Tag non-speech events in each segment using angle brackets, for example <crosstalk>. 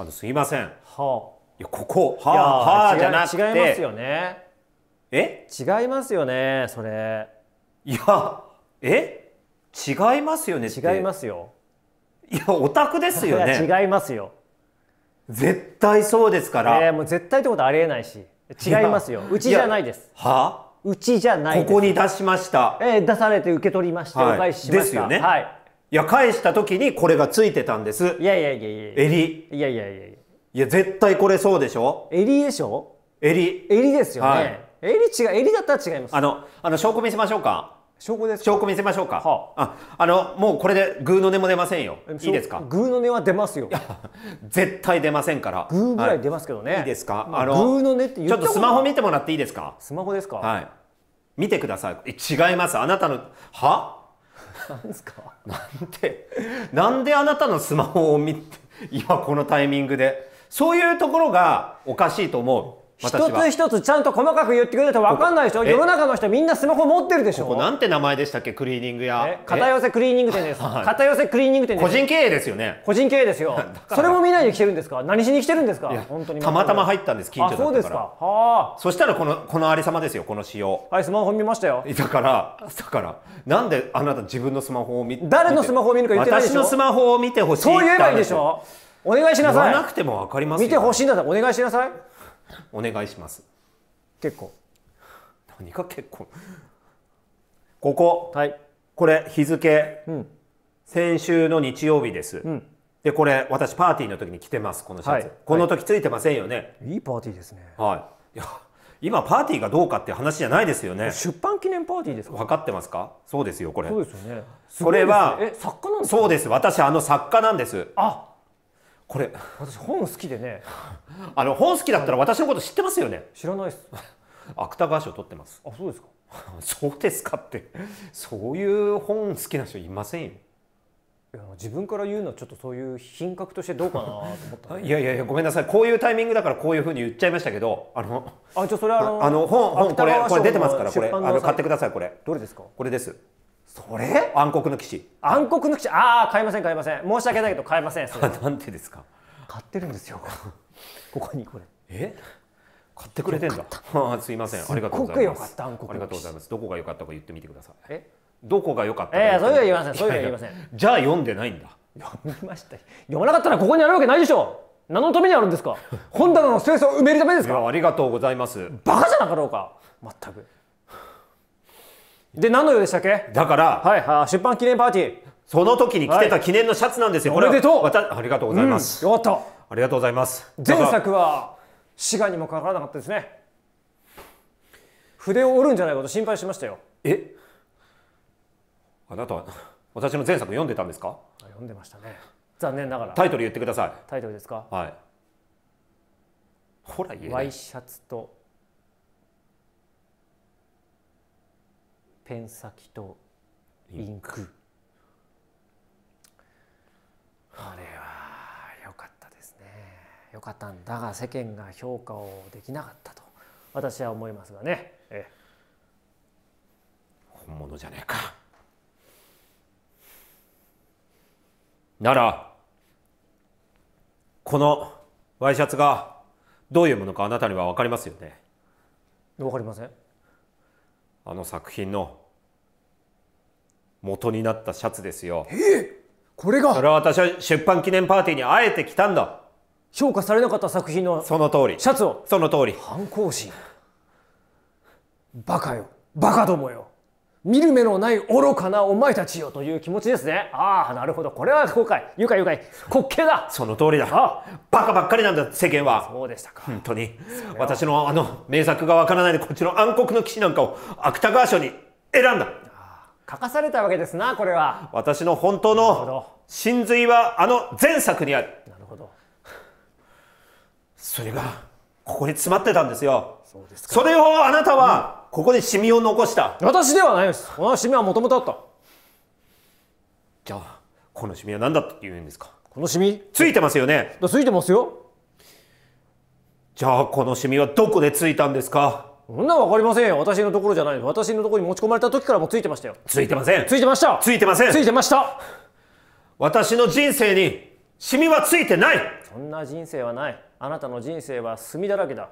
あのすいません、はあ、いやここはあはあじゃなくて違いますよねえ違いますよねそれいやえ違いますよね違いますよいやオタクですよね違いますよ絶対そうですから、えー、もう絶対ってことありえないし違いますようちじゃないですはあうちじゃないここに出しました、えー、出されて受け取りまして、はい、お返ししましたですよねはいいや返した時にこれがついてたんですいやいやいやいや襟いやいやいやいやいや絶対これそうでしょ襟でしょ襟襟ですよね、はい、襟違う襟だったら違いますあのあの証拠見せましょうか証拠です証拠見せましょうか、はあ、あ、あのもうこれでグーの音も出ませんよいいですかグーの音は出ますよ絶対出ませんからグーぐらい出ますけどね、はい、いいですか、あ、のグーの音ってうちょっとスマホ見てもらっていいですかスマホですかはい見てください違いますあなたのはなんですかなんでなんであなたのスマホを見て今このタイミングでそういうところがおかしいと思う一つ一つちゃんと細かく言ってくれると分かんないでしょ世の中の人みんなスマホ持ってるでしょここなんて名前でしたっけクリーニング屋片寄せクリーニング店です、はい、片寄せクリーニング店個人経営ですよね個人経営ですよ <laughs> それも見ないで来てるんですか何しに来てるんですか本当にたまたま入ったんです近所だそうですかはそしたらこのこのありさまですよこの仕様はいスマホ見ましたよだからだからなんであなた自分のスマホを見誰のスマホを見るか言ってないでしょ私のスマホを見てほしいそう言えばいいでしょお願いしなさい言わなくても分かります見てほしいんだったらお願いしなさいお願いします結構何が結構ここ、はい、これ日付、うん、先週の日曜日です、うん、でこれ私パーティーの時に着てますこのシャツ、はい、この時ついてませんよね、はい、いいパーティーですねはいいや今パーティーがどうかって話じゃないですよね出版記念パーティーですか分かってますかそうですよこれそうですよね、ね、これは作家なんですそうです私あの作家なんですあこれ私本好きでね <laughs> あの本好きだったら私のこと知ってますよね知らないです <laughs> 芥川賞取ってますあそうですか <laughs> そうですかってそういう本好きな人いませんよいや自分から言うのはちょっとそういう品格としてどうかなと思った、ね、いやいやいやごめんなさいこういうタイミングだからこういうふうに言っちゃいましたけどあのあじゃそれはあの本本これこれ出てますからこれあの買ってくださいこれどれですかこれですそれ暗黒の騎士暗黒の騎士ああ買いません買いません申し訳ないけど買いません <laughs> なんてですか買ってるんですよ <laughs> ここにこれえ買ってくれてんだ <laughs> すいませんありがとうございますありがとうございますどこが良かったか言ってみてくださいえどこが良かったええー、そういうの言いませんそういうの言いませんじゃあ読んでないんだ読みました読まなかったらここにあるわけないでしょ何のためにあるんですか本棚のスペースを埋めるためですかありがとうございますバカじゃなかろうか全くで何の用でしたっけだからはい、出版記念パーティーその時に着てた記念のシャツなんですよ、はい、おめでとうありがとうございます、うん、よかったありがとうございます前作は滋賀にもかからなかったですね筆を折るんじゃないかと心配しましたよえあなたは私の前作読んでたんですか読んでましたね残念ながらタイトル言ってくださいタイトルですかはいほら言えワイシャツとペン先とインクあれは良かったですね良かったんだが世間が評価をできなかったと私は思いますがね、本物じゃねえかならこのワイシャツがどういうものかあなたには分かりますよね分かりませんあの作品の元になったシャツですよえー、これがそれは私は出版記念パーティーにあえて来たんだ評価されなかった作品のその通りシャツをその通り反抗心バカよバカどもよ見る目のない愚かなお前たちよという気持ちですね。ああ、なるほど。これは後悔。愉快愉快。滑稽だ。その通りだ。ああバカばっかりなんだ、世間は。そうでしたか。本当に。私のあの、名作がわからないで、こっちの暗黒の騎士なんかを芥川賞に選んだ。書かされたわけですな、これは。私の本当の真髄はあの前作にある。なるほど。それが、ここに詰まってたんですよ。そそれをあなたは、うんここでシミを残した私ではないですこのシミはもともとあったじゃあこのシミは何だって言うんですかこのシミついてますよねついてますよじゃあこのシミはどこでついたんですかそんなわかりませんよ私のところじゃない私のところに持ち込まれた時からもついてましたよついてませんついてましたついてませんついてました私の人生にシミはついてないそんな人生はないあなたの人生は墨だらけだ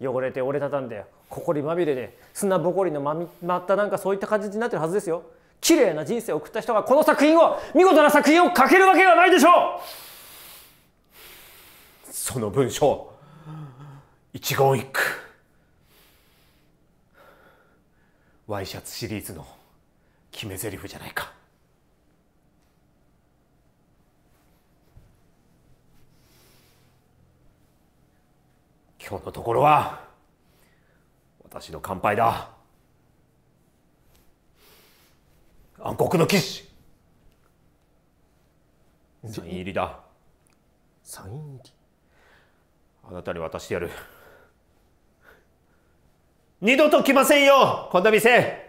汚れて折れたたんでほこりまみれで砂ぼこりのまみまったなんかそういった感じになってるはずですよ綺麗な人生を送った人がこの作品を見事な作品を書けるわけがないでしょうその文章一言一句ワイシャツシリーズの決め台詞じゃないか今日のところは私の乾杯だ暗黒の騎士サイン入りだサイン入りあなたに渡してやる二度と来ませんよこんな店